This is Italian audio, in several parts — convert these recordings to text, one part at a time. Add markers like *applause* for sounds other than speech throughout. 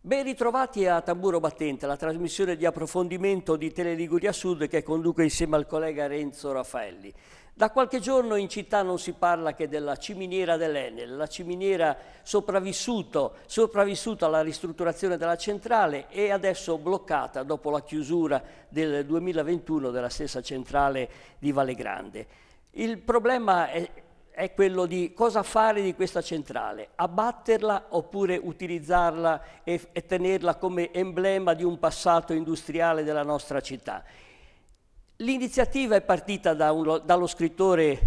Ben ritrovati a Tamburo Battente, la trasmissione di approfondimento di Tele Liguria Sud che conduco insieme al collega Renzo Raffaelli. Da qualche giorno in città non si parla che della ciminiera dell'Enel, la ciminiera sopravvissuta alla ristrutturazione della centrale e adesso bloccata dopo la chiusura del 2021 della stessa centrale di Valle Grande. Il problema è, è quello di cosa fare di questa centrale, abbatterla oppure utilizzarla e, e tenerla come emblema di un passato industriale della nostra città. L'iniziativa è partita da un, dallo scrittore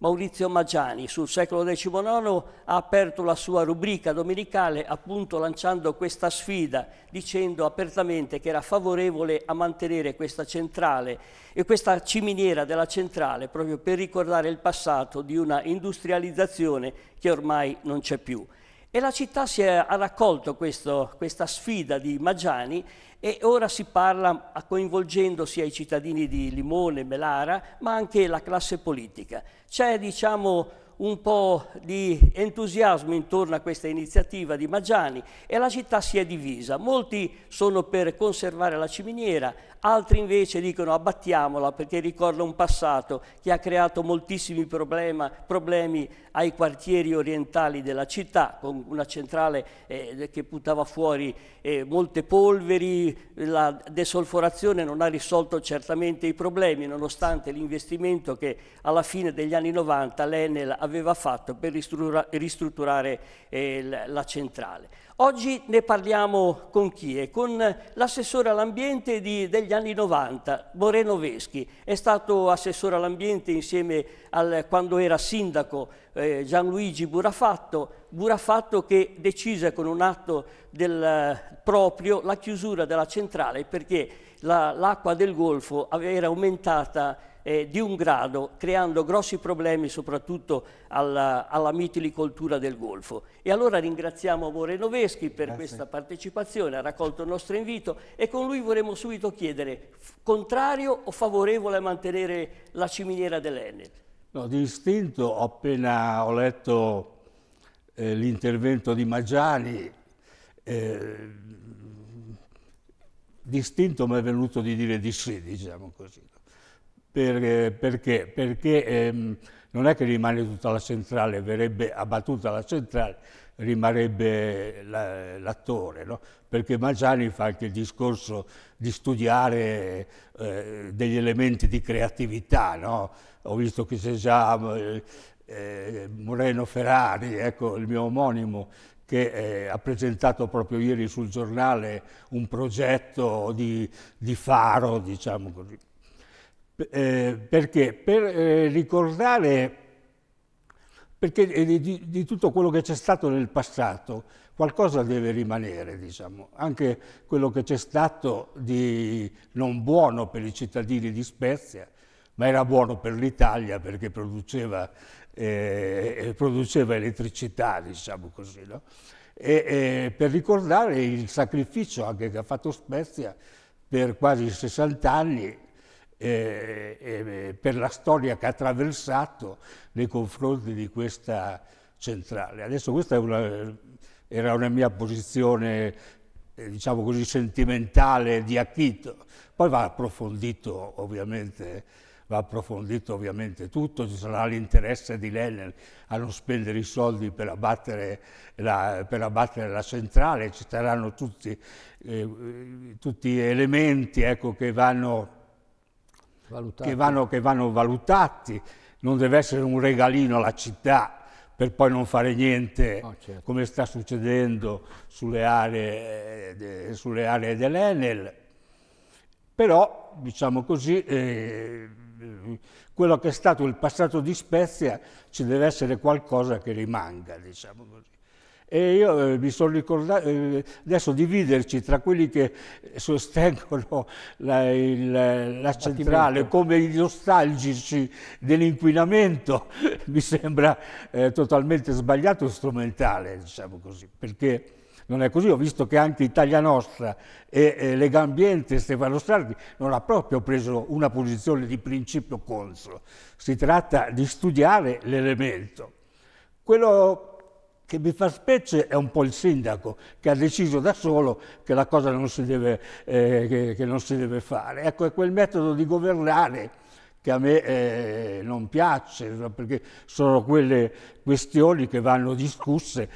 Maurizio Maggiani, sul secolo XIX ha aperto la sua rubrica domenicale appunto lanciando questa sfida dicendo apertamente che era favorevole a mantenere questa centrale e questa ciminiera della centrale proprio per ricordare il passato di una industrializzazione che ormai non c'è più. E la città è, ha raccolto questo, questa sfida di Maggiani e ora si parla coinvolgendo sia i cittadini di Limone, Melara, ma anche la classe politica. C'è diciamo, un po' di entusiasmo intorno a questa iniziativa di Maggiani e la città si è divisa. Molti sono per conservare la ciminiera, altri invece dicono abbattiamola perché ricorda un passato che ha creato moltissimi problema, problemi ai quartieri orientali della città, con una centrale eh, che puntava fuori eh, molte polveri, la desolforazione non ha risolto certamente i problemi, nonostante l'investimento che alla fine degli anni 90 l'Enel ha aveva fatto per ristrutturare eh, la centrale. Oggi ne parliamo con chi? È? Con l'assessore all'ambiente degli anni 90, Moreno Veschi. È stato assessore all'ambiente insieme al, quando era sindaco eh, Gianluigi Burafatto, Burafatto che decise con un atto del, eh, proprio la chiusura della centrale perché l'acqua la, del Golfo era aumentata eh, di un grado, creando grossi problemi soprattutto alla, alla mitilicoltura del Golfo. E allora ringraziamo Moreno Veschi per Grazie. Eh, questa partecipazione, ha raccolto il nostro invito e con lui vorremmo subito chiedere contrario o favorevole a mantenere la ciminiera dell'Enel? No, di istinto appena ho letto eh, l'intervento di Maggiani, eh, distinto mi è venuto di dire di sì, diciamo così. Per, eh, perché? Perché ehm, non è che rimane tutta la centrale, verrebbe abbattuta la centrale, rimarrebbe l'attore, no? perché Magiani fa anche il discorso di studiare eh, degli elementi di creatività, no? ho visto che c'è già eh, eh Moreno Ferrari, ecco, il mio omonimo, che eh, ha presentato proprio ieri sul giornale un progetto di, di faro, diciamo così. Eh, perché? Per eh, ricordare perché eh, di, di, tutto quello che c'è stato nel passato qualcosa deve rimanere, diciamo. anche quello che c'è stato di non buono per i cittadini di Spezia, ma era buono per l'Italia perché produceva, eh, eh produceva elettricità, diciamo così, no? e, e per ricordare il sacrificio anche che ha fatto Spezia per quasi 60 anni eh, eh, per la storia che ha attraversato nei confronti di questa centrale. Adesso questa una, era una mia posizione, eh, diciamo così, sentimentale di acchito. Poi va approfondito ovviamente, va approfondito ovviamente tutto, ci sarà l'interesse di Lenin a non spendere i soldi per abbattere la, per abbattere la centrale, ci saranno tutti, eh, tutti elementi ecco, che vanno che vanno, che vanno valutati, non deve essere un regalino alla città per poi non fare niente, oh, certo. come sta succedendo sulle aree, eh, sulle aree dell'Enel. Però, diciamo così, eh, quello che è stato il passato di Spezia ci deve essere qualcosa che rimanga, diciamo così. E io eh, mi sono ricordato, eh, adesso dividerci tra quelli che sostengono la, il, la centrale come i nostalgici dell'inquinamento *laughs* mi sembra eh, totalmente sbagliato e strumentale, diciamo così, perché non è così. Ho visto che anche Italia Nostra e, e Lega Ambiente, Stefano Stardi non ha proprio preso una posizione di principio contro, Si tratta di studiare l'elemento. Quello che mi fa specie è un po' il sindaco che ha deciso da solo che la cosa non si deve, eh, che, che non si deve fare. Ecco, è quel metodo di governare che a me eh, non piace, perché sono quelle questioni che vanno discusse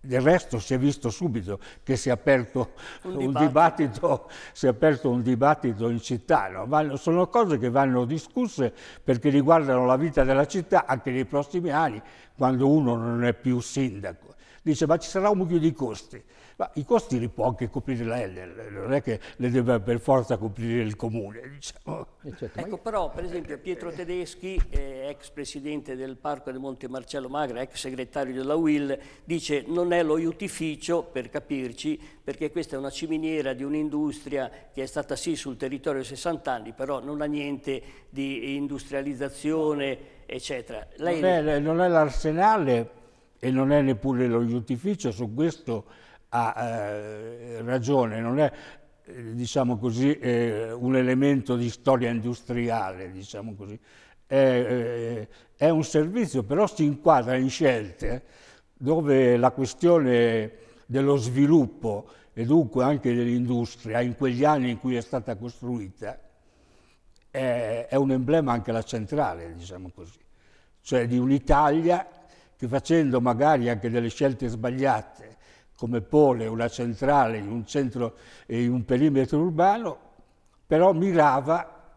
del resto si è visto subito che si è aperto un, un, dibattito. Dibattito, è aperto un dibattito, in città. No? Vanno, sono cose che vanno discusse perché riguardano la vita della città anche nei prossimi anni, quando uno non è più sindaco. Dice ma ci sarà un mucchio di costi ma i costi li può anche coprire la non è che le deve per forza coprire il comune. Diciamo. Eh, certo, ecco, io... però per esempio Pietro Tedeschi, eh, ex presidente del Parco del Monte Marcello Magra, ex segretario della UIL, dice non è lo iutificio, per capirci, perché questa è una ciminiera di un'industria che è stata sì sul territorio 60 anni, però non ha niente di industrializzazione, eccetera. Lei... Non è, è l'arsenale e non è neppure lo iutificio, su questo ha eh, ragione, non è eh, diciamo così, eh, un elemento di storia industriale, diciamo è, eh, è, un servizio, però si inquadra in scelte dove la questione dello sviluppo e dunque anche dell'industria in quegli anni in cui è stata costruita è, è un emblema anche la centrale, diciamo così, cioè di un'Italia che facendo magari anche delle scelte sbagliate come pone una centrale in un, centro, in un perimetro urbano, però mirava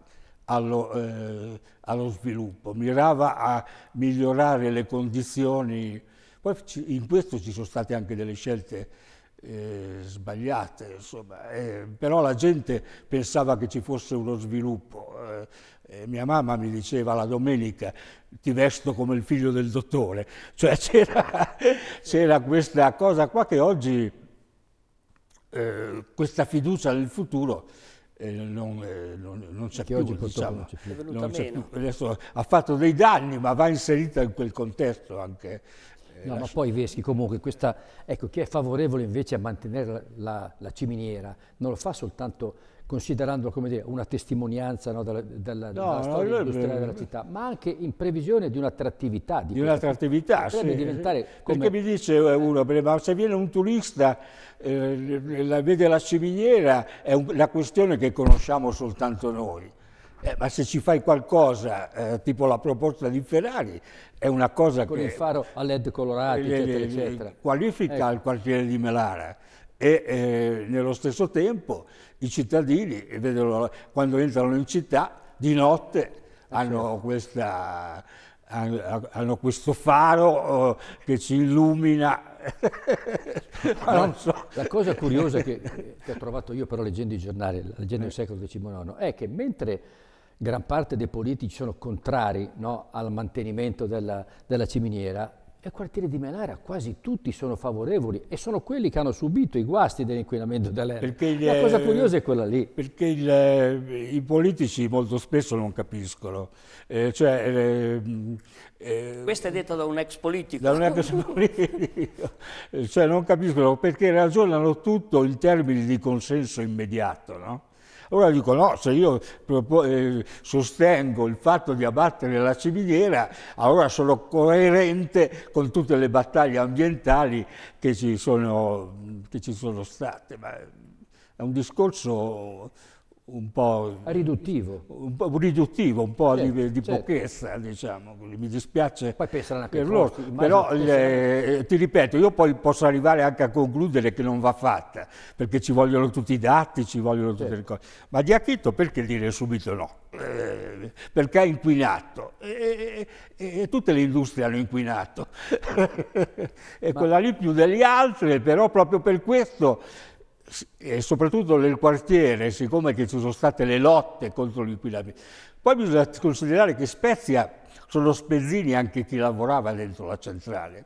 allo, eh, allo sviluppo, mirava a migliorare le condizioni. Poi in questo ci sono state anche delle scelte eh, sbagliate, insomma, eh, però la gente pensava che ci fosse uno sviluppo, eh, eh, mia mamma mi diceva la domenica ti vesto come il figlio del dottore, cioè *laughs* c'era, c'era questa cosa qua che oggi eh, questa fiducia nel futuro eh, non, eh, non, non, c'è più, oggi diciamo, non c'è più. Non c'è più. Adesso, ha fatto dei danni, ma va inserita in quel contesto anche. Eh, no, ma sua... poi Veschi comunque, questa, ecco, chi è favorevole invece a mantenere la, la ciminiera non lo fa soltanto considerandolo come dire, una testimonianza no, della, della, no, della no, storia industriale della città, ma anche in previsione di un'attrattività. Di, di un'attrattività, sì. Diventare come... Perché mi dice eh, uno, ma se viene un turista, eh, la, vede la ciminiera, è una questione che conosciamo soltanto noi. Eh, ma se ci fai qualcosa, eh, tipo la proposta di Ferrari, è una cosa Con che... Con il faro a led colorati, le, eccetera, eccetera. Qualifica ecco. il quartiere di Melara e eh, nello stesso tempo i cittadini, vedono, quando entrano in città, di notte eh, certo. hanno, questa, hanno questo faro oh, che ci illumina *laughs* no, so. La cosa curiosa che, che, ho trovato io però leggendo i giornali, leggendo il secolo XIX, è che mentre gran parte dei politici sono contrari no, al mantenimento della, della ciminiera, nel quartiere di Melara quasi tutti sono favorevoli e sono quelli che hanno subito i guasti dell'inquinamento dell'aria. La cosa eh, curiosa è quella lì. Perché il, eh, i politici molto spesso non capiscono. Eh, cioè, eh, eh, Questo è detto da un ex politico. Da un ex *laughs* politico. Eh, cioè non capiscono perché ragionano tutto in termini di consenso immediato, no? Ora dico no, se io eh, sostengo il fatto di abbattere la ciminiera, allora sono coerente con tutte le battaglie ambientali che ci sono, che ci sono state. Ma è un discorso un po'... Riduttivo. Un po', riduttivo, un po' certo, di, di certo. pochezza, diciamo, mi dispiace poi pensano anche per loro. Però le, eh, ti ripeto, io poi posso arrivare anche a concludere che non va fatta, perché ci vogliono tutti i dati, ci vogliono tutte le certo. cose. Ma di Achitto perché dire subito no? Eh, perché ha inquinato e, e, e, tutte le industrie hanno inquinato *laughs* e Ma... quella lì più degli altri, però proprio per questo e soprattutto nel quartiere, siccome ci sono state le lotte contro l'inquinamento. Poi bisogna considerare che Spezia sono spezzini anche chi lavorava dentro la centrale.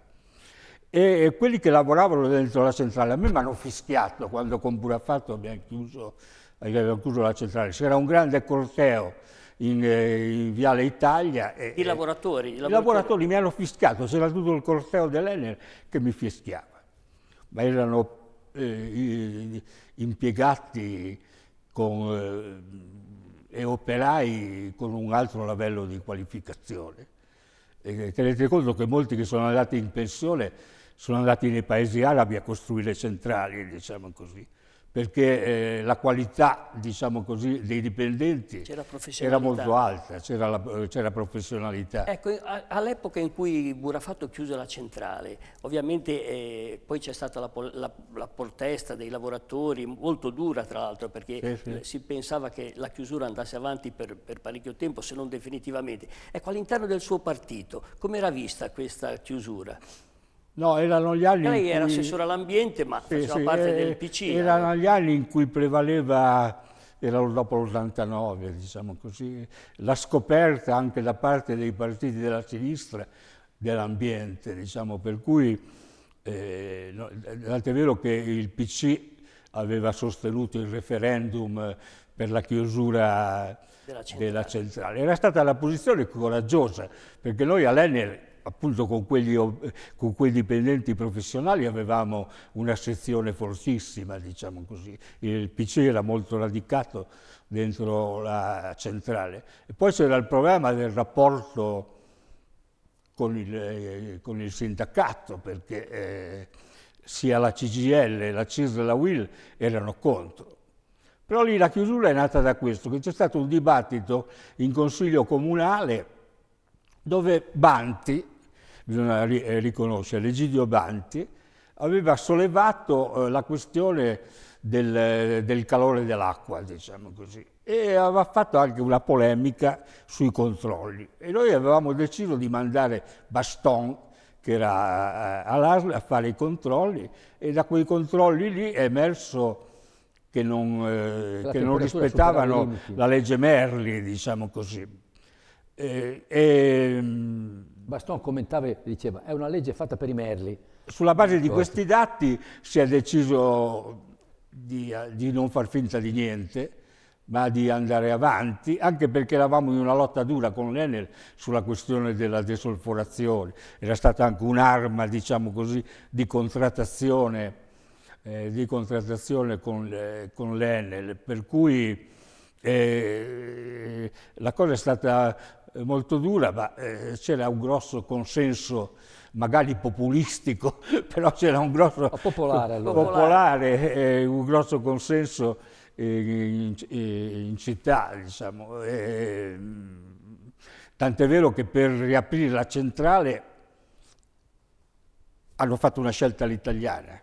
E, quelli che lavoravano dentro la centrale, a me mi hanno fischiato quando con Buraffatto abbiamo chiuso, eh, abbiamo chiuso la centrale. C'era un grande corteo in, eh, in, Viale Italia. E, I lavoratori? I lavoratori. lavoratori mi hanno fischiato, c'era tutto il corteo dell'Ener che mi fischiava. Ma erano eh, impiegati con, eh, e operai con un altro livello di qualificazione. E tenete conto che molti che sono andati in pensione sono andati nei paesi arabi a costruire centrali, diciamo così perché eh, la qualità, diciamo così, dei dipendenti era molto alta, c'era, professionalità. Ecco, all'epoca in cui Burafatto chiuse la centrale, ovviamente eh, poi c'è stata la, la, la, protesta dei lavoratori, molto dura tra l'altro, perché sì, sì. si pensava che la chiusura andasse avanti per, per parecchio tempo, se non definitivamente. Ecco, all'interno del suo partito, come era vista questa chiusura? No, erano gli anni... Lei era cui... assessore all'ambiente, ma sì, faceva sì, parte eh, del PC. Eh. Erano gli anni in cui prevaleva, erano dopo l'89, diciamo così, la scoperta anche da parte dei partiti della sinistra dell'ambiente, diciamo, per cui eh, no, è vero che il PC aveva sostenuto il referendum per la chiusura della centrale. della centrale. Era stata la posizione coraggiosa, perché noi all'Enel appunto con quelli, con quei dipendenti professionali avevamo una sezione fortissima, diciamo così. Il PC era molto radicato dentro la centrale. E poi c'era il problema del rapporto con il, eh, con il sindacato, perché eh, sia la CGL, la CIS e la WIL erano contro. Però lì la chiusura è nata da questo, che c'è stato un dibattito in consiglio comunale dove Banti, bisogna ri eh, riconoscere, Legidio Banti, aveva sollevato eh, la questione del, del calore dell'acqua, diciamo così, e aveva fatto anche una polemica sui controlli. E noi avevamo deciso di mandare Baston, che era eh, all'ASL, a fare i controlli e da quei controlli lì è emerso che non, eh, che non rispettavano la legge Merli, diciamo così. E, e, ehm, Baston commentava e diceva è una legge fatta per i merli. Sulla base di ecco. questi dati si è deciso di, di non far finta di niente, ma di andare avanti, anche perché eravamo in una lotta dura con l'Enel sulla questione della desolforazione. Era stata anche un'arma, diciamo così, di contrattazione eh, di contrattazione con, eh, con l'Enel, per cui eh, la cosa è stata eh, molto dura, ma eh, c'era un grosso consenso magari populistico, *laughs* però c'era un grosso, popolare, allora. popolare eh, un grosso consenso in, in città, diciamo. E, tant'è vero che per riaprire la centrale hanno fatto una scelta all'italiana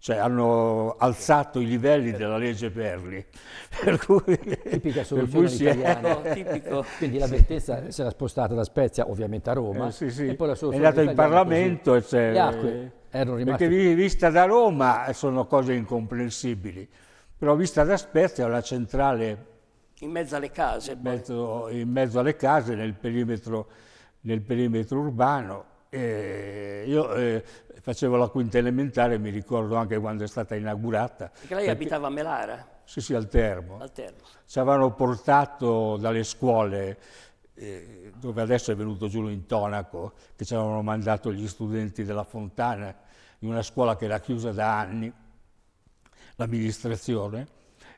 cioè hanno alzato i livelli della legge Perli. *laughs* Per cui, Tipica soluzione per italiana. È... Ecco, tipico. Eh, quindi la Bertezza sì. si era spostata da Spezia ovviamente a Roma eh, sì, sì. e poi la soluzione è andata in Parlamento così. e le acque erano rimaste... Perché vista da Roma eh, sono cose incomprensibili, però vista da Spezia è una centrale... In mezzo alle case. In mezzo, in mezzo alle case, nel perimetro, nel perimetro urbano eh, io eh, facevo la quinta elementare, mi ricordo anche quando è stata inaugurata. Perché lei perché... abitava a Melara? Sì, sì, al Termo. Al Termo. Ci avevano portato dalle scuole, eh, dove adesso è venuto giù l'intonaco, che ci avevano mandato gli studenti della Fontana, in una scuola che era chiusa da anni, l'amministrazione,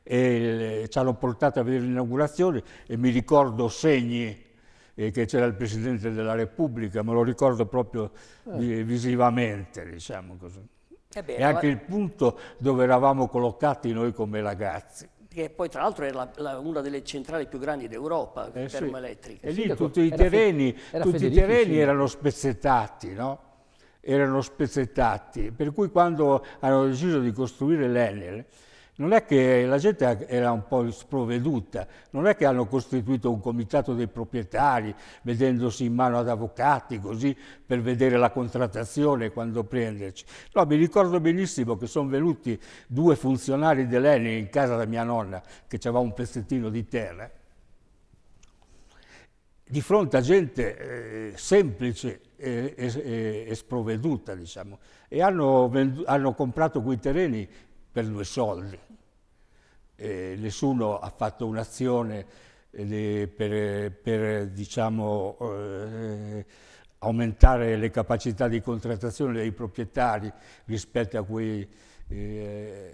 e eh, ci hanno portato a vedere l'inaugurazione e mi ricordo segni e che c'era il Presidente della Repubblica, me lo ricordo proprio eh. visivamente, diciamo così. È, eh bene, anche il punto dove eravamo collocati noi come ragazzi. Che poi tra l'altro era la, la, una delle centrali più grandi d'Europa, eh, termoelettriche. E lì tutti i terreni, tutti i terreni erano spezzettati, no? Erano spezzettati. Per cui quando hanno deciso di costruire l'Enel, non è che la gente era un po' sprovveduta, non è che hanno costituito un comitato dei proprietari vedendosi in mano ad avvocati così per vedere la contrattazione quando prenderci. No, mi ricordo benissimo che sono venuti due funzionari dell'Eni in casa da mia nonna che aveva un pezzettino di terra di fronte a gente eh, semplice e, e, e, sprovveduta, diciamo, e hanno, hanno comprato quei terreni per due soldi. E nessuno ha fatto un'azione eh, per, per diciamo, eh, aumentare le capacità di contrattazione dei proprietari rispetto a quei eh,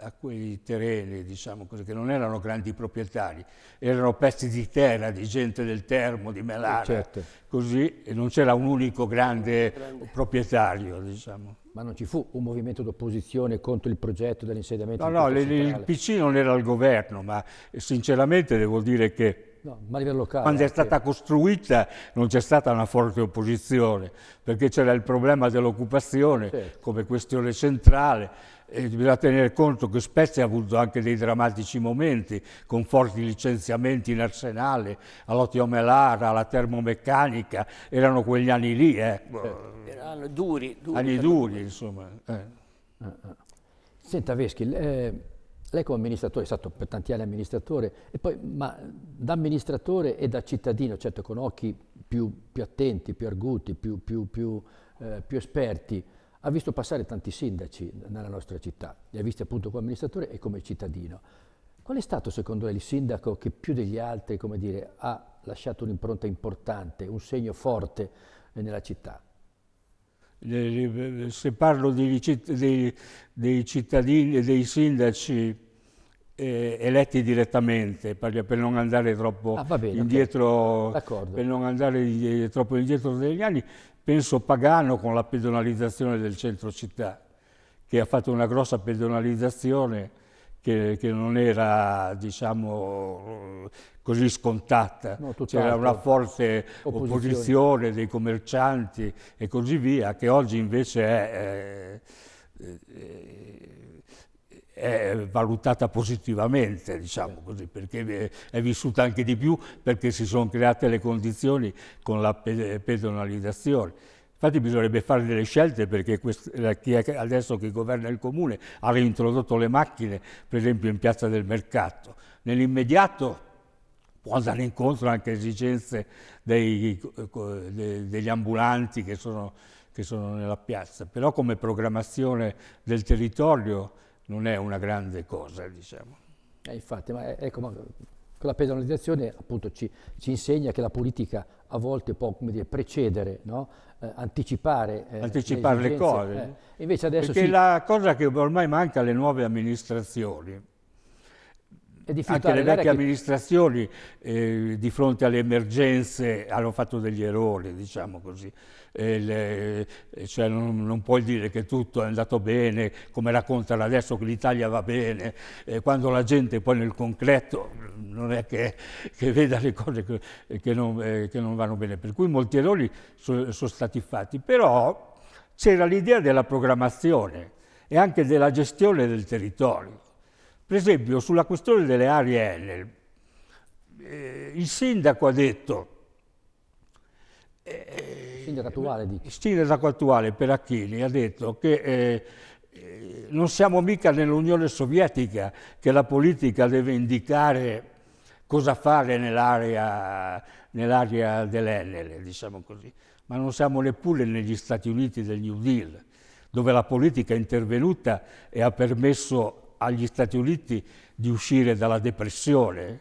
a quei terreni, diciamo così, che non erano grandi proprietari, erano pezzi di terra, di gente del Termo, di eh, Melara, certo. così, e non c'era un unico grande, grande. proprietario, diciamo. Ma non ci fu un movimento d'opposizione contro il progetto dell'insediamento? No, no, le, il PC non era al governo, ma eh, sinceramente devo dire che No, locale, Quando è stata anche... costruita non c'è stata una forte opposizione, perché c'era il problema dell'occupazione certo. come questione centrale eh, bisogna tenere conto che Spezia ha avuto anche dei drammatici momenti, con forti licenziamenti in arsenale, all'Ottio Melara, alla termomeccanica, erano quegli anni lì. Eh. Boh. Erano duri. duri anni duri, insomma. Eh. Ah, ah. Senta Veschi, eh, lei come amministratore, è stato per tanti anni amministratore, poi, ma da amministratore e da cittadino, certo con occhi più, più attenti, più arguti, più, più, più eh, esperti, ha visto passare tanti sindaci nella nostra città, li ha visti appunto come amministratore e come cittadino. Qual è stato secondo lei il sindaco che più degli altri dire, ha lasciato un'impronta importante, un segno forte nella città? Eh, eh, se parlo dei, dei, dei cittadini e dei sindaci eh, eletti direttamente per, non andare troppo ah, bene, indietro okay. per non andare eh, troppo indietro degli anni penso Pagano con la pedonalizzazione del centro città, che ha fatto una grossa pedonalizzazione che, che non era diciamo, così scontata, no, c'era una forte opposizione. opposizione. dei commercianti e così via, che oggi invece è... è, eh, è eh, è valutata positivamente, diciamo così, perché è vissuta anche di più, perché si sono create le condizioni con la pedonalizzazione. Infatti bisognerebbe fare delle scelte perché adesso che governa il comune ha reintrodotto le macchine, per esempio in piazza del mercato. Nell'immediato può andare incontro anche alle esigenze dei, degli ambulanti che sono, che sono nella piazza, però come programmazione del territorio non è una grande cosa, diciamo. Eh, infatti, ma eh, ecco, ma la pedonalizzazione appunto ci, ci, insegna che la politica a volte può dire, precedere, no? eh, anticipare, eh, anticipare le, le cose. Eh. Invece adesso Perché si... la cosa che ormai manca alle nuove amministrazioni anche le vecchie che... amministrazioni eh, di fronte alle emergenze hanno fatto degli errori, diciamo così. Eh, le, eh, cioè non, non, puoi dire che tutto è andato bene, come raccontano adesso che l'Italia va bene, eh, quando la gente poi nel concreto mm, non è che, che veda le cose che, che, non, eh, che, non, vanno bene. Per cui molti errori so, sono stati fatti, però c'era l'idea della programmazione e anche della gestione del territorio. Per esempio sulla questione delle aree Enel, eh, il sindaco ha detto... Eh, sindaco attuale, dico. Il sindaco attuale, Peracchini, ha detto che... Eh, eh, non siamo mica nell'Unione Sovietica che la politica deve indicare cosa fare nell'area, nell dell'Enel, diciamo così. Ma non siamo neppure negli Stati Uniti del New Deal, dove la politica è intervenuta e ha permesso agli Stati Uniti di uscire dalla depressione.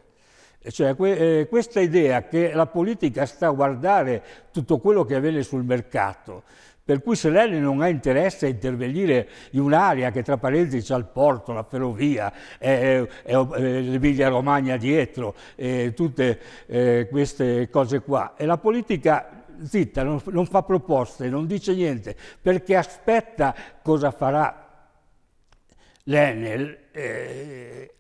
Cioè, que eh, questa idea che la politica sta a guardare tutto quello che avviene sul mercato, per cui se lei non ha interesse a intervenire in un'area che tra parentesi c'è il porto, la ferrovia, eh, eh, eh, l'Emilia Romagna dietro, tutte queste cose qua, e la politica zitta, non, non fa proposte, non dice niente, perché aspetta cosa farà l'Enel eh,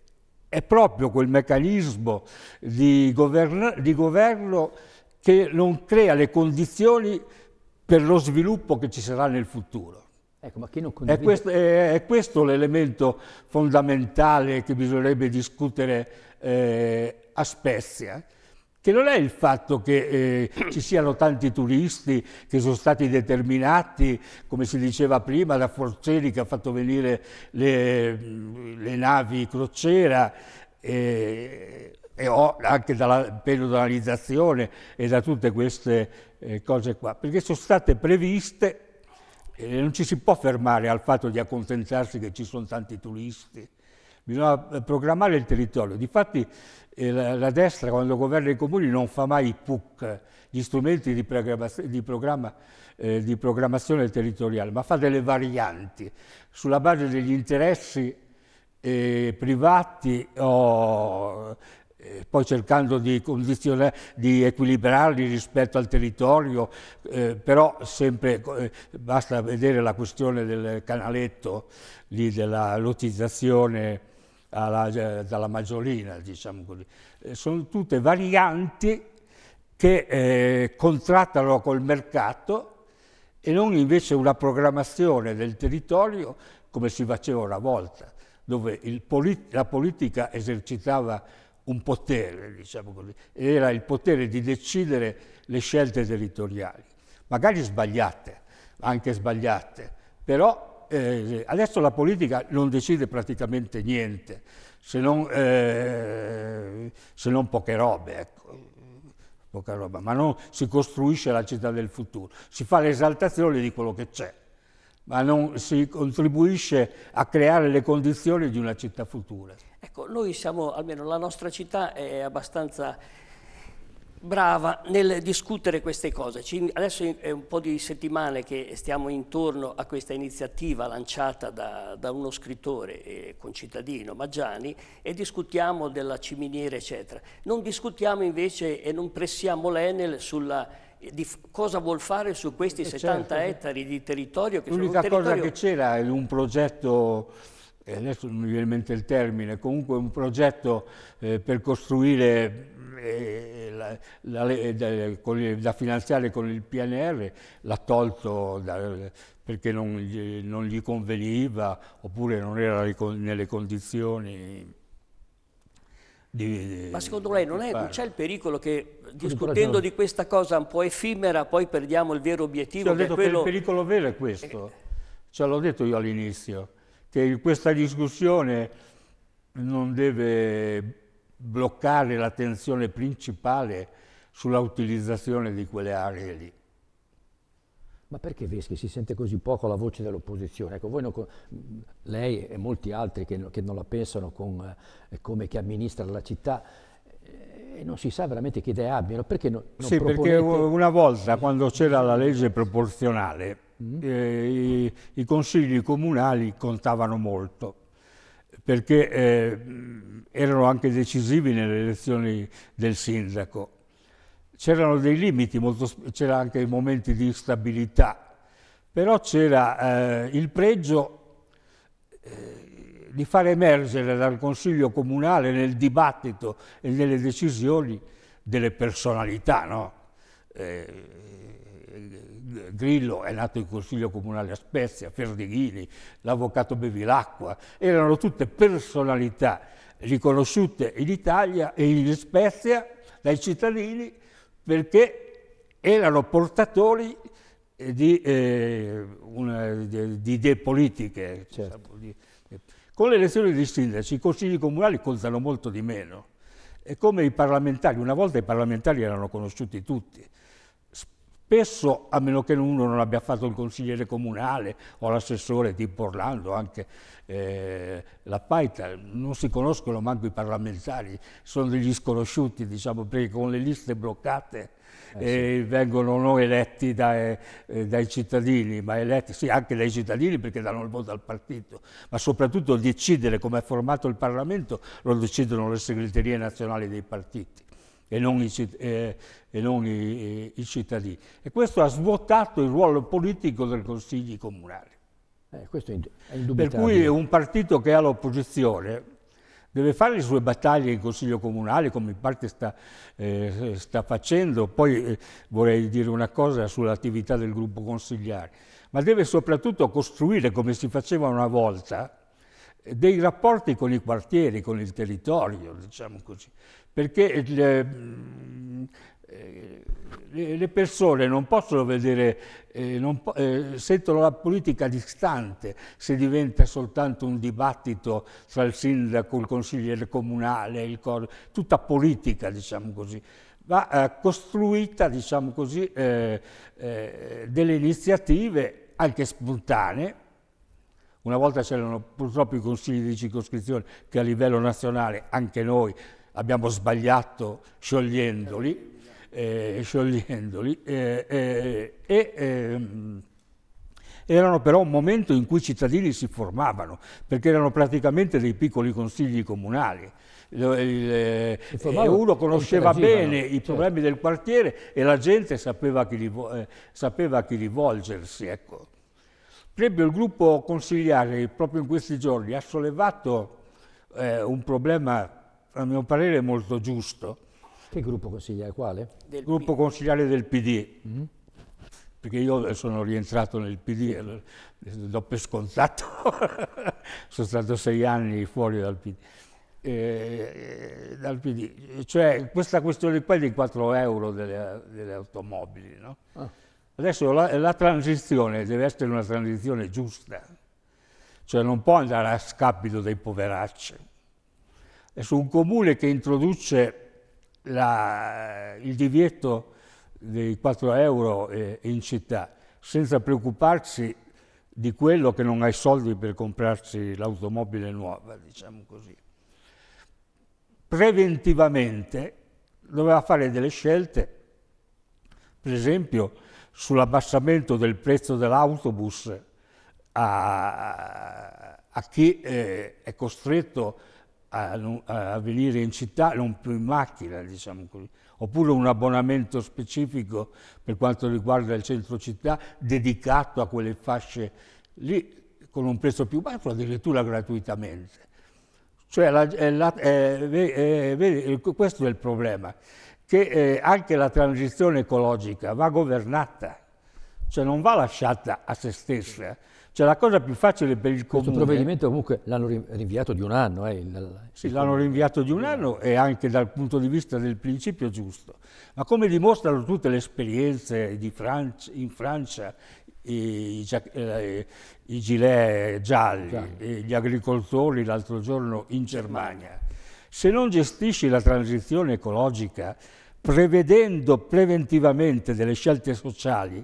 è proprio quel meccanismo di, governo, di governo che non crea le condizioni per lo sviluppo che ci sarà nel futuro. Ecco, ma condivide... È questo, è, questo l'elemento fondamentale che bisognerebbe discutere eh, a Spezia che non è il fatto che eh, ci siano tanti turisti che sono stati determinati, come si diceva prima, da Forzieri che ha fatto venire le, le navi crociera eh, e anche dalla pedonalizzazione e da tutte queste eh, cose qua, perché sono state previste e non ci si può fermare al fatto di accontentarsi che ci sono tanti turisti bisogna eh, programmare il territorio. Difatti eh, la, la, destra quando governa i comuni non fa mai i PUC, gli strumenti di, di, programma, eh, di programmazione territoriale, ma fa delle varianti sulla base degli interessi eh, privati o eh, poi cercando di, di, equilibrarli rispetto al territorio, eh, però sempre eh, basta vedere la questione del canaletto, lì della lottizzazione alla, eh, dalla Maggiolina, diciamo così. Eh, sono tutte varianti che eh, contrattano col mercato e non invece una programmazione del territorio come si faceva una volta, dove polit la politica esercitava un potere, diciamo così, era il potere di decidere le scelte territoriali, magari sbagliate, anche sbagliate, però eh, adesso la politica non decide praticamente niente, se non, eh, se non poche robe, ecco. Poca roba, ma non si costruisce la città del futuro, si fa l'esaltazione di quello che c'è, ma non si contribuisce a creare le condizioni di una città futura. Ecco, noi siamo, almeno la nostra città è abbastanza brava nel discutere queste cose. Ci, adesso è un po' di settimane che stiamo intorno a questa iniziativa lanciata da, da uno scrittore e eh, concittadino, Maggiani, e discutiamo della ciminiera, eccetera. Non discutiamo invece e non pressiamo l'Enel sulla eh, di cosa vuol fare su questi 70 eh, certo. ettari di territorio che sono L'unica territorio... cosa che c'era è un progetto adesso non mi viene in mente il termine, comunque un progetto eh, per costruire eh, la, la, da, con, da, finanziare con il PNR l'ha tolto da, perché non, non, gli conveniva oppure non era nelle condizioni di, Ma secondo lei non, c'è il pericolo che discutendo di questa cosa un po' effimera poi perdiamo il vero obiettivo? Sì, detto quello... che il pericolo vero è questo, ce l'ho detto io all'inizio, che questa discussione non deve bloccare l'attenzione principale sulla utilizzazione di quelle aree lì. Ma perché Veschi si sente così poco la voce dell'opposizione? Ecco, non, lei e molti altri che, che non la pensano con, eh, come chi amministra la città, eh, e non si sa veramente che idee abbiano. Perché no, sì, proponete... perché una volta quando c'era la legge proporzionale mm -hmm. eh, i, i consigli comunali contavano molto perché eh, erano anche decisivi nelle elezioni del sindaco. C'erano dei limiti, c'erano anche momenti di instabilità, però c'era eh, il pregio eh, di far emergere dal Consiglio Comunale nel dibattito e nelle decisioni delle personalità, no? Eh, Grillo è nato in Consiglio Comunale a Spezia, Ferdighini, l'Avvocato Bevilacqua, erano tutte personalità riconosciute in Italia e in Spezia dai cittadini perché erano portatori eh, di, eh, una, di, di idee politiche. Certo. Con le elezioni dei sindaci i consigli comunali contano molto di meno. È come i parlamentari, una volta i parlamentari erano conosciuti tutti, Spesso, a meno che uno non abbia fatto il consigliere comunale o l'assessore di Orlando, anche eh, la Paita, non si conoscono manco i parlamentari, sono degli sconosciuti, diciamo, perché con le liste bloccate eh, eh sì. vengono non eletti dai, eh, dai, cittadini, ma eletti sì anche dai cittadini perché danno il voto al partito, ma soprattutto decidere come è formato il Parlamento lo decidono le segreterie nazionali dei partiti e non, i, eh, e non i, i, cittadini. E questo ha svuotato il ruolo politico dei consigli comunali. Eh, per cui un partito che ha l'opposizione deve fare le sue battaglie in Consiglio Comunale, come in parte sta, eh, sta facendo. Poi eh, vorrei dire una cosa sull'attività del gruppo consigliare, ma deve soprattutto costruire, come si faceva una volta, dei rapporti con i quartieri, con il territorio, diciamo così perché eh, eh, le, le persone non possono vedere, eh, non eh, sentono la politica distante se diventa soltanto un dibattito tra il sindaco, il consigliere comunale, il cor- tutta politica, diciamo così. Va eh, costruita, diciamo così, eh, delle iniziative anche spontanee. Una volta c'erano purtroppo i consigli di circoscrizione che a livello nazionale anche noi abbiamo sbagliato sciogliendoli, eh, sciogliendoli eh, eh, ehm, erano però un momento in cui i cittadini si formavano, perché erano praticamente dei piccoli consigli comunali. Il, eh, uno conosceva bene i certo. problemi certo. del quartiere e la gente sapeva a chi, eh, sapeva a chi rivolgersi. Ecco. Proprio il gruppo consigliare, proprio in questi giorni, ha sollevato eh, un problema a mio parere è molto giusto. Che gruppo consigliare? Quale? Del gruppo P- consigliare del PD. Mm-hmm. Perché io sono rientrato nel PD, do per scontato, *laughs* sono stato sei anni fuori dal PD. Eh, dal PD. Cioè questa questione qua dei 4 euro delle, delle automobili. No? Ah. Adesso la, la transizione deve essere una transizione giusta, cioè non può andare a scapito dei poveracci su un comune che introduce la, il divieto dei 4 euro eh, in città senza preoccuparsi di quello che non ha i soldi per comprarsi l'automobile nuova, diciamo così. Preventivamente doveva fare delle scelte, per esempio sull'abbassamento del prezzo dell'autobus a, a chi eh, è costretto a a, a, venire in città, non più in macchina, diciamo così. Oppure un abbonamento specifico per quanto riguarda il centro città dedicato a quelle fasce lì con un prezzo più basso, addirittura gratuitamente. Cioè, la, è la, è, è, questo è il problema, che eh, anche la transizione ecologica va governata, cioè non va lasciata a se stessa cioè la cosa più facile per il comune... Questo provvedimento comunque l'hanno rinviato di un anno. Eh, il... sì, l'hanno rinviato di un anno e anche dal punto di vista del principio giusto. Ma come dimostrano tutte le esperienze Francia, in Francia, i, i, eh, i gilet gialli, gialli. Eh, gli agricoltori l'altro giorno in Germania, se non gestisci la transizione ecologica prevedendo preventivamente delle scelte sociali,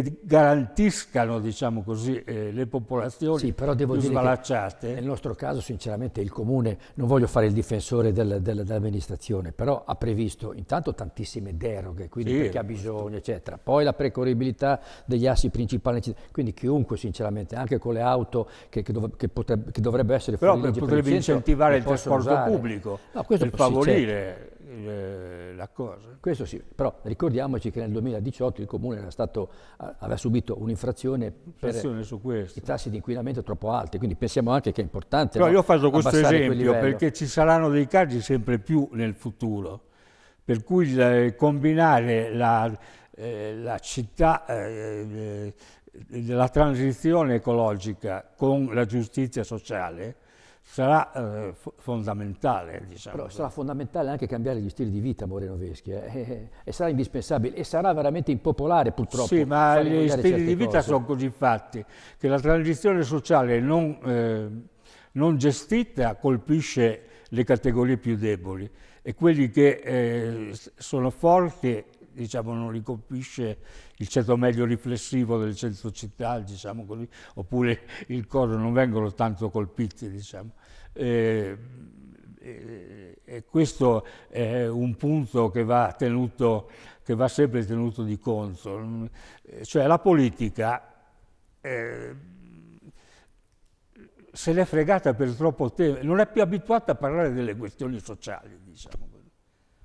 che garantiscano, diciamo così, eh, le popolazioni sì, però devo più dire Nel nostro caso, sinceramente, il Comune, non voglio fare il difensore del, del, dell'amministrazione, però ha previsto intanto tantissime deroghe, quindi sì, perché ha bisogno, eccetera. Poi la precorribilità degli assi principali, eccetera. quindi chiunque, sinceramente, anche con le auto che, che, dov che, potrebbe, che dovrebbe essere però fuori legge potrebbe incentivare il trasporto usare. pubblico, no, per certo. favorire... Eh, la cosa. Questo sì, però ricordiamoci che nel 2018 il Comune stato, aveva subito un'infrazione per su i tassi di inquinamento troppo alti, quindi pensiamo anche che è importante Però no, io faccio questo esempio perché ci saranno dei casi sempre più nel futuro, per cui eh, combinare la, eh, la città eh, della transizione ecologica con la giustizia sociale sarà eh, fondamentale. Diciamo. Però sarà fondamentale anche cambiare gli stili di vita Moreno Veschi eh. Eh, eh, eh? e, sarà indispensabile e sarà veramente impopolare purtroppo. Sì, ma gli stili di vita cose. sono così fatti che la transizione sociale non, eh, non, gestita colpisce le categorie più deboli e quelli che sono forti diciamo, non li colpisce il ceto medio riflessivo del centro città, diciamo così, oppure il coro non vengono tanto colpiti. Diciamo. E, eh, e, eh, e questo è un punto che va, tenuto, che va, sempre tenuto di conto. Eh, cioè la politica... Eh, se l'è fregata per troppo tempo, non è più abituata a parlare delle questioni sociali, diciamo.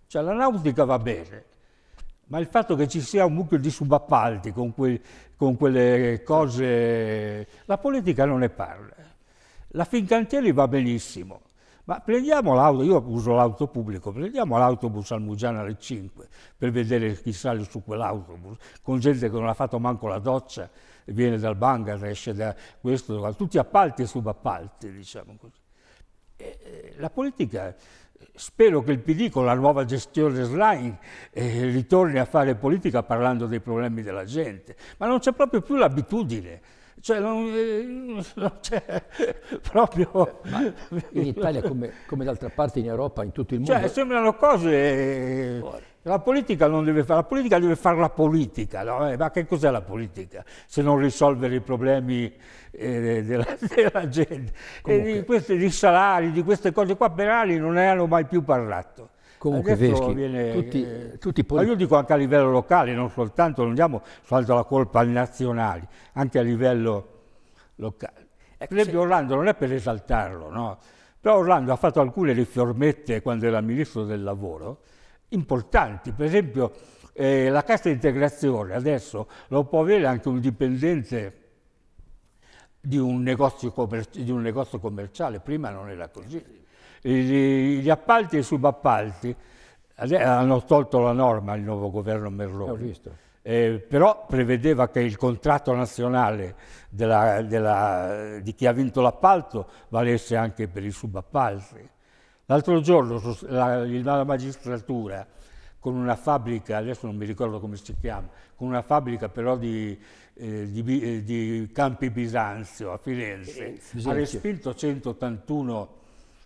Cioè la nautica va bene, ma il fatto che ci sia un mucchio di subappalti con, quel, con quelle cose, la politica non ne parla. La Fincantieri va benissimo, ma prendiamo l'auto, io uso l'auto pubblico, prendiamo l'autobus al Mugiana alle 5 per vedere chi sale su quell'autobus, con gente che non ha fatto manco la doccia, viene dal Bangladesh, da questo, tutti appalti e subappalti, diciamo così. E, eh, eh, la politica Spero che il PD con la nuova gestione slime eh, ritorni a fare politica parlando dei problemi della gente, ma non c'è proprio più l'abitudine. Cioè non, eh, non c'è *laughs* proprio... Ma in Italia come, come d'altra parte in Europa, in tutto il cioè, mondo... Cioè sembrano cose... Eh, Fuori la politica non deve fare, la politica deve fare la politica, no? eh, ma che cos'è la politica se non risolvere i problemi eh, della, *laughs* della, gente? Comunque, di, questi, di salari, di queste cose qua penali non ne hanno mai più parlato. Comunque Veschi, viene, tutti, eh, tutti ma io dico anche a livello locale, non soltanto, non diamo soltanto la colpa ai nazionali, anche a livello locale. Eh, per esempio Orlando non è per esaltarlo, no? però Orlando ha fatto alcune riformette quando era ministro del lavoro, importanti. Per esempio eh, la cassa integrazione adesso lo può avere anche un dipendente di un negozio, commerci di un negozio commerciale, prima non era così. Gli, gli appalti e i subappalti hanno tolto la norma il nuovo governo Merloni. Eh, però prevedeva che il contratto nazionale della, della, di chi ha vinto l'appalto valesse anche per i subappalti. L'altro giorno la, la magistratura con una fabbrica, adesso non mi ricordo come si chiama, con una fabbrica però di, eh, di, eh, di Campi Bisanzio a Firenze, eh, Bisanzio. ha respinto 181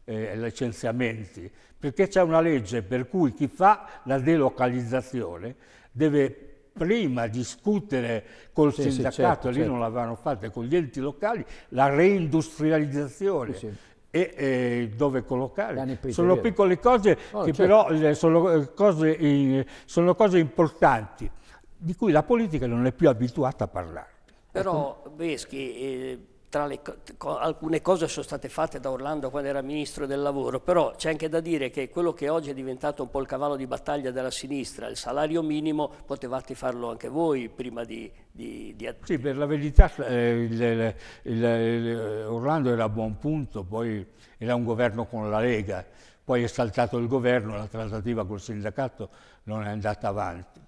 eh, licenziamenti, perché c'è una legge per cui chi fa la delocalizzazione deve prima discutere col sì, sindacato, sì, certo, lì certo. non l'avevano fatta, con gli enti locali, la reindustrializzazione. Sì, e, e dove collocare. Sono piccole cose oh, che certo. però eh, sono eh, cose, eh, sono cose importanti di cui la politica non è più abituata a parlare. Però Veschi, eh, tra le, co alcune cose sono state fatte da Orlando quando era ministro del lavoro, però c'è anche da dire che quello che oggi è diventato un po' il cavallo di battaglia della sinistra, il salario minimo, potevate farlo anche voi prima di... di, di... Sì, per la verità eh, il, il, il, Orlando era a buon punto, poi era un governo con la Lega, poi è saltato il governo, la trattativa col sindacato non è andata avanti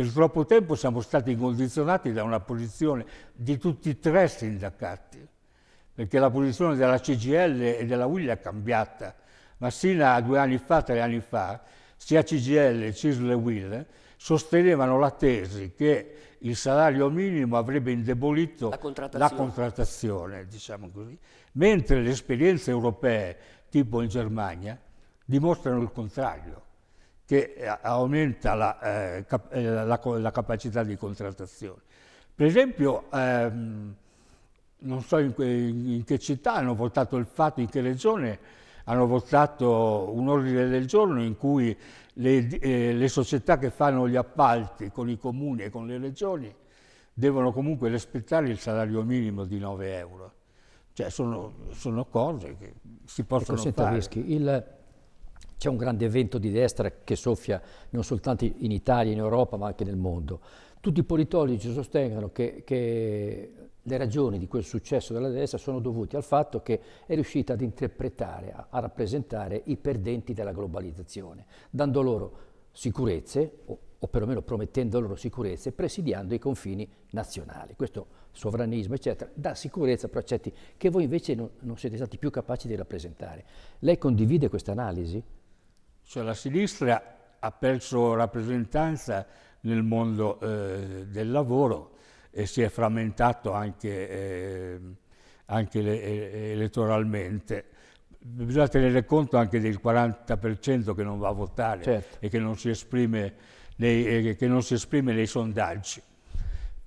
per troppo tempo siamo stati condizionati da una posizione di tutti e tre i sindacati, perché la posizione della CGL e della UIL è cambiata. ma a due anni fa, tre anni fa, sia CGL, CISL e UIL sostenevano la tesi che il salario minimo avrebbe indebolito la contrattazione, la contrattazione diciamo così, mentre le esperienze europee, tipo in Germania, dimostrano il contrario che eh, aumenta la, eh, cap eh, la, la capacità di contrattazione. Per esempio, ehm, non so in, in, che città hanno votato il fatto, in che regione hanno votato un ordine del giorno in cui le, eh, le società che fanno gli appalti con i comuni e con le regioni devono comunque rispettare il salario minimo di 9 euro. Cioè sono, sono cose che si possono ecco, fare. Rischi, il, c'è un grande vento di destra che soffia non soltanto in Italia, in Europa, ma anche nel mondo. Tutti i politologi sostengono che, che le ragioni di quel successo della destra sono dovute al fatto che è riuscita ad interpretare, a, a rappresentare i perdenti della globalizzazione, dando loro sicurezze, o, o perlomeno promettendo loro sicurezze, presidiando i confini nazionali. Questo sovranismo, eccetera, dà sicurezza a progetti che voi invece non, non siete stati più capaci di rappresentare. Lei condivide questa analisi? Cioè la sinistra ha perso rappresentanza nel mondo eh, del lavoro e si è frammentato anche, eh, anche le, eh, elettoralmente. Bisogna tenere conto anche del 40% che non va a votare certo. e che non si esprime nei, eh, che non si esprime nei sondaggi.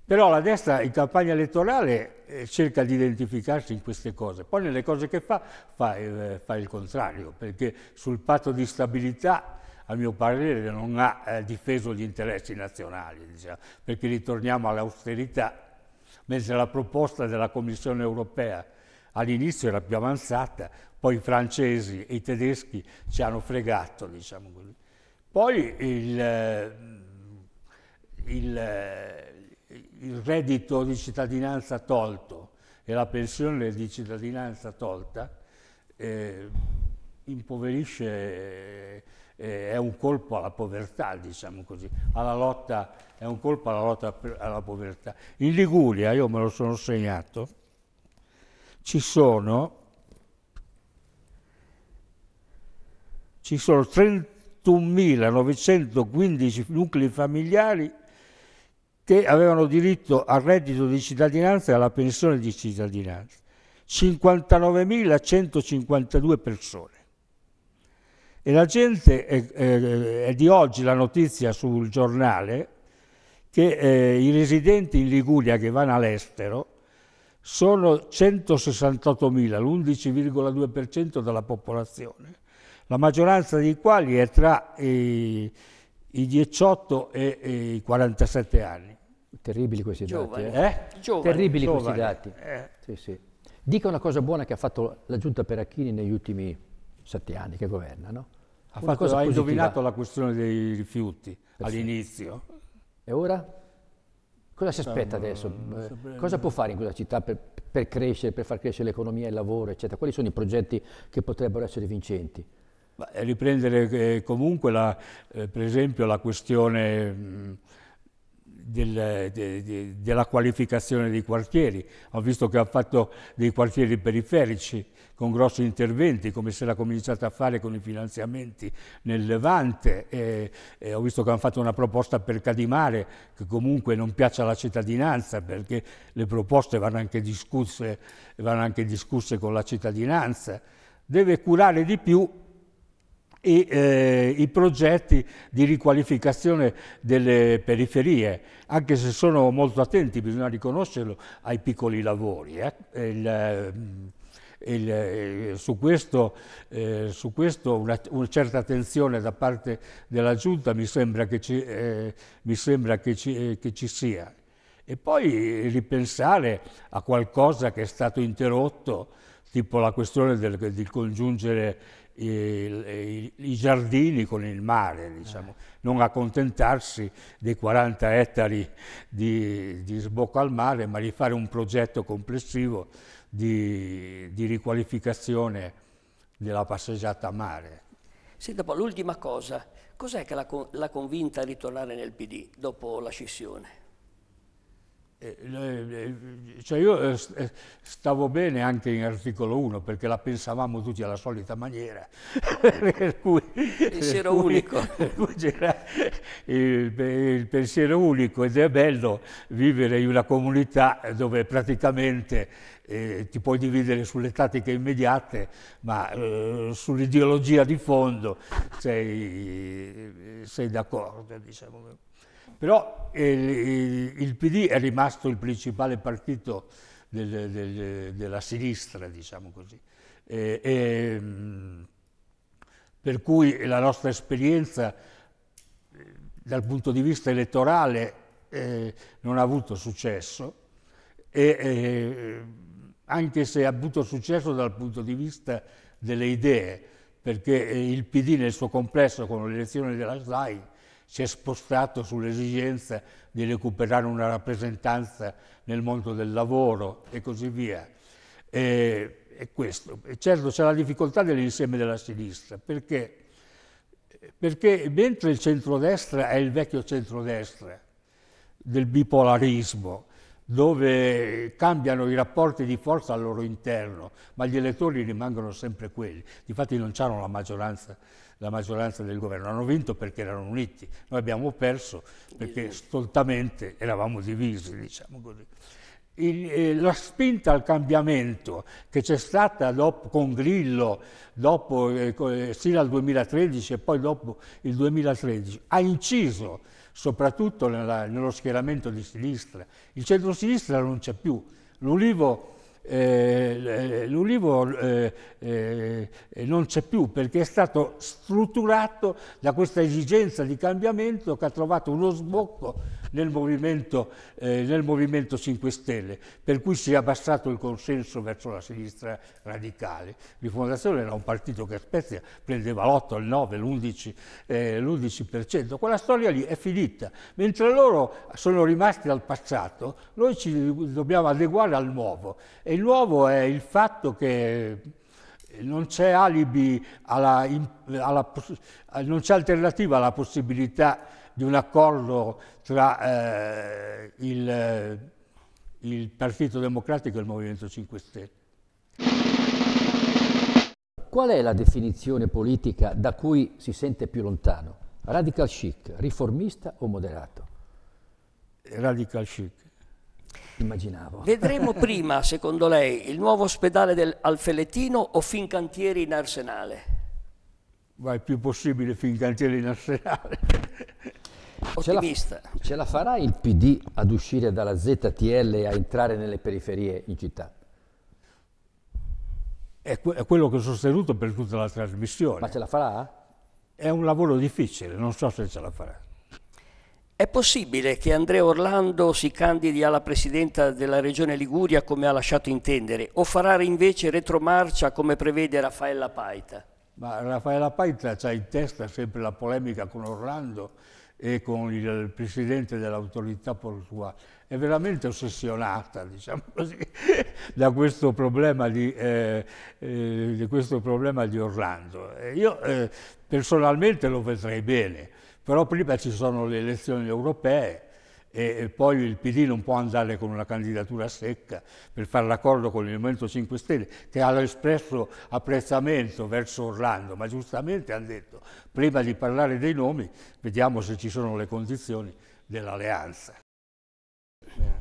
Però la destra in campagna elettorale eh, cerca di identificarsi in queste cose, poi nelle cose che fa fa il, eh, fa il contrario, perché sul patto di stabilità a mio parere non ha eh, difeso gli interessi nazionali, diciamo, perché ritorniamo all'austerità, mentre la proposta della Commissione europea all'inizio era più avanzata, poi i francesi e i tedeschi ci hanno fregato, diciamo così. Poi il, eh, il il reddito di cittadinanza tolto e la pensione di cittadinanza tolta eh, impoverisce, eh, eh, è un colpo alla povertà, diciamo così, alla lotta, è un colpo alla lotta alla povertà. In Liguria, io me lo sono segnato, ci sono, ci sono 31.915 nuclei familiari che avevano diritto al reddito di cittadinanza e alla pensione di cittadinanza. 59.152 persone. E la gente, è, è, è, di oggi la notizia sul giornale, che eh, i residenti in Liguria che vanno all'estero sono 168.000, l'11,2% della popolazione, la maggioranza dei quali è tra i... Eh, i 18 e, e i 47 anni. Terribili questi Giovani. dati. Eh? Giovani. Terribili Giovani. questi dati. Eh. Sì, sì. Dica una cosa buona che ha fatto la giunta Peracchini negli ultimi sette anni che governa, no? Ha, una fatto, ha indovinato la questione dei rifiuti Perfetto. all'inizio. E ora? Cosa si aspetta adesso? Eh, cosa può fare in quella città per, per, crescere, per far crescere l'economia, e il lavoro, eccetera? Quali sono i progetti che potrebbero essere vincenti? Riprendere eh, comunque la, eh, per esempio la questione del, de, de, della qualificazione dei quartieri. Ho visto che ha fatto dei quartieri periferici con grossi interventi, come si era cominciato a fare con i finanziamenti nel Levante. E, e ho visto che hanno fatto una proposta per Cadimare, che comunque non piace alla cittadinanza, perché le proposte vanno anche discusse, vanno anche discusse con la cittadinanza. Deve curare di più e eh, i progetti di riqualificazione delle periferie, anche se sono molto attenti, bisogna riconoscerlo, ai piccoli lavori. Eh. Il, eh, il, eh, su, questo, eh, su questo una, una, certa attenzione da parte della Giunta mi sembra che ci, eh, sembra che ci, eh, che ci sia. E poi ripensare a qualcosa che è stato interrotto tipo la questione del, del congiungere i, i, i, giardini con il mare, diciamo. non accontentarsi dei 40 ettari di, di, sbocco al mare, ma di fare un progetto complessivo di, di riqualificazione della passeggiata a mare. Senta, poi l'ultima cosa, cos'è che l'ha convinta a ritornare nel PD dopo la scissione? Eh, eh, cioè io eh, stavo bene anche in articolo 1 perché la pensavamo tutti alla solita maniera. *laughs* cui, pensiero unico. *laughs* Il, pensiero unico ed è bello vivere in una comunità dove praticamente ti puoi dividere sulle tattiche immediate, ma sull'ideologia di fondo sei, sei d'accordo. Diciamo. Però eh, il PD è rimasto il principale partito del, del, della sinistra, diciamo così. Eh, eh, per cui la nostra esperienza eh, dal punto di vista elettorale eh, non ha avuto successo, e, anche se ha avuto successo dal punto di vista delle idee, perché il PD nel suo complesso con l'elezione della SAI si è spostato sull'esigenza di recuperare una rappresentanza nel mondo del lavoro e così via. E, e questo. E certo c'è la difficoltà dell'insieme della sinistra, perché, perché mentre il centrodestra è il vecchio centrodestra del bipolarismo, dove cambiano i rapporti di forza al loro interno, ma gli elettori rimangono sempre quelli. Difatti non c'erano la maggioranza la maggioranza del governo. Hanno vinto perché erano uniti, noi abbiamo perso perché stoltamente eravamo divisi, diciamo così. Il, eh, la spinta al cambiamento che c'è stata dopo, con Grillo, dopo, eh, sino al 2013 e poi dopo il 2013, ha inciso soprattutto nella, nello schieramento di sinistra. Il centro-sinistra non c'è più. L'Ulivo eh, eh, l'ulivo eh, eh, eh, non c'è più perché è stato strutturato da questa esigenza di cambiamento che ha trovato uno sbocco nel movimento, eh, nel movimento 5 Stelle, per cui si è abbassato il consenso verso la sinistra radicale. Rifondazione era un partito che a Spezia prendeva l'8, il 9, l'11%. Eh, Quella storia lì è finita. Mentre loro sono rimasti al passato, noi ci dobbiamo adeguare al nuovo. E il nuovo è il fatto che non c'è alibi, alla, alla, non c'è alternativa alla possibilità di un accordo tra eh, il, il Partito Democratico e il Movimento 5 Stelle. Qual è la definizione politica da cui si sente più lontano? Radical chic, riformista o moderato? Radical chic. Immaginavo. Vedremo *laughs* prima, secondo lei, il nuovo ospedale del Alfeletino o Fincantieri in Arsenale? Ma è più possibile Fincantieri in Arsenale ottimista. Ce la, ce la farà il PD ad uscire dalla ZTL e a entrare nelle periferie in città? È, que è quello che ho sostenuto per tutta la trasmissione. Ma ce la farà? È un lavoro difficile, non so se ce la farà. È possibile che Andrea Orlando si candidi alla presidenta della regione Liguria come ha lasciato intendere o farà invece retromarcia come prevede Raffaella Paita? Ma Raffaella Paita ha in testa sempre la polemica con Orlando e con il presidente dell'autorità portuale, è veramente ossessionata diciamo così, *laughs* da questo problema di, eh, eh, di, questo problema di Orlando. Io eh, personalmente lo vedrei bene, però prima ci sono le elezioni europee e poi il PD non può andare con una candidatura secca per fare l'accordo con il Movimento 5 Stelle che ha espresso apprezzamento verso Orlando, ma giustamente hanno detto prima di parlare dei nomi vediamo se ci sono le condizioni dell'alleanza.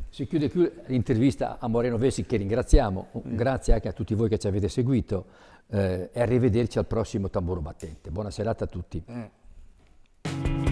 Si chiude qui l'intervista a Moreno Vessi che ringraziamo, grazie anche a tutti voi che ci avete seguito eh, e arrivederci al prossimo tamburo battente. Buona serata a tutti. Eh.